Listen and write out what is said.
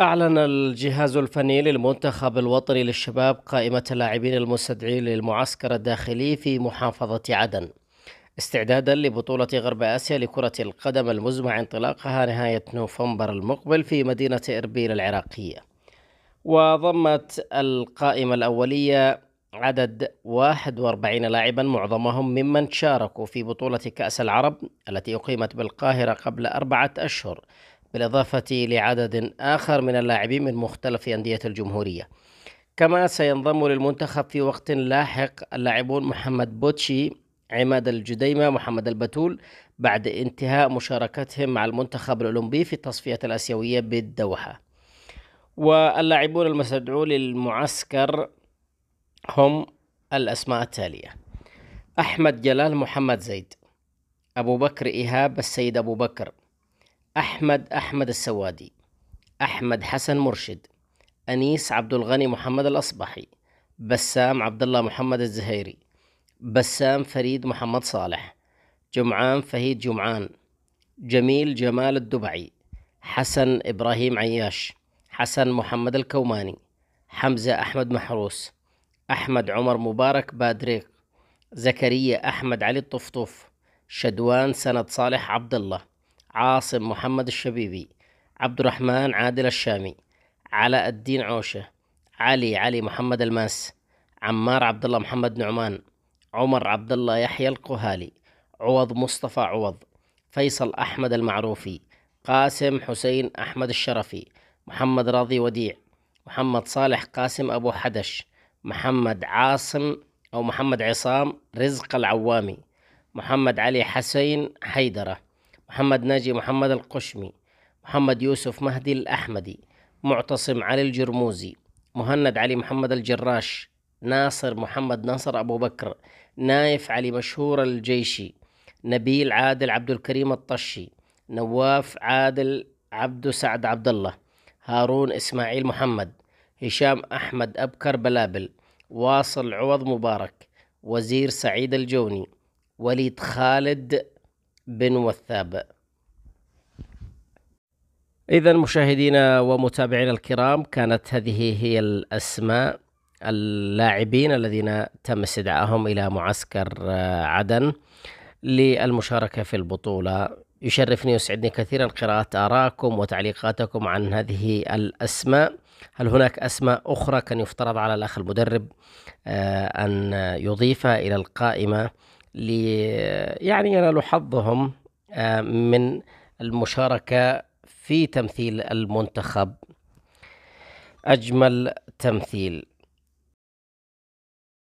أعلن الجهاز الفني للمنتخب الوطني للشباب قائمة اللاعبين المستدعين للمعسكر الداخلي في محافظة عدن استعدادا لبطولة غرب آسيا لكرة القدم المزمع انطلاقها نهاية نوفمبر المقبل في مدينة إربيل العراقية وضمت القائمة الأولية عدد 41 لاعبا معظمهم ممن شاركوا في بطولة كأس العرب التي أقيمت بالقاهرة قبل أربعة أشهر بالإضافة لعدد آخر من اللاعبين من مختلف أندية الجمهورية كما سينضم للمنتخب في وقت لاحق اللاعبون محمد بوتشي عماد الجديمة محمد البتول بعد انتهاء مشاركتهم مع المنتخب الأولمبي في التصفية الآسيوية بالدوحة واللاعبون المستدعون للمعسكر هم الأسماء التالية أحمد جلال محمد زيد أبو بكر إيهاب السيد أبو بكر أحمد أحمد السوادي أحمد حسن مرشد أنيس عبد الغني محمد الأصبحي بسام عبد الله محمد الزهيري بسام فريد محمد صالح جمعان فهيد جمعان جميل جمال الدبعي حسن إبراهيم عياش حسن محمد الكوماني حمزة أحمد محروس أحمد عمر مبارك بادريق زكريا أحمد علي الطفطوف شدوان سند صالح عبد الله عاصم محمد الشبيبي عبد الرحمن عادل الشامي علاء الدين عوشة علي علي محمد الماس عمار عبد الله محمد نعمان عمر عبد الله يحيى القهالي عوض مصطفى عوض فيصل أحمد المعروفي قاسم حسين أحمد الشرفي محمد راضي وديع محمد صالح قاسم أبو حدش محمد عاصم أو محمد عصام رزق العوامي محمد علي حسين حيدره محمد ناجي محمد القشمي محمد يوسف مهدي الأحمدي معتصم علي الجرموزي مهند علي محمد الجراش ناصر محمد ناصر أبو بكر نايف علي مشهور الجيشي نبيل عادل عبد الكريم الطشي نواف عادل عبد سعد عبد الله هارون إسماعيل محمد هشام أحمد أبكر بلابل واصل عوض مبارك وزير سعيد الجوني وليد خالد بن وثاب إذا مشاهدينا ومتابعينا الكرام كانت هذه هي الأسماء اللاعبين الذين تم استدعائهم إلى معسكر آه، عدن للمشاركة في البطولة يشرفني ويسعدني كثيرا قراءة آراءكم وتعليقاتكم عن هذه الأسماء هل هناك أسماء أخرى كان يفترض على الأخ المدرب آه، أن يضيفها إلى القائمة لي يعني ينالوا حظهم آه، من المشاركة في تمثيل المنتخب أجمل تمثيل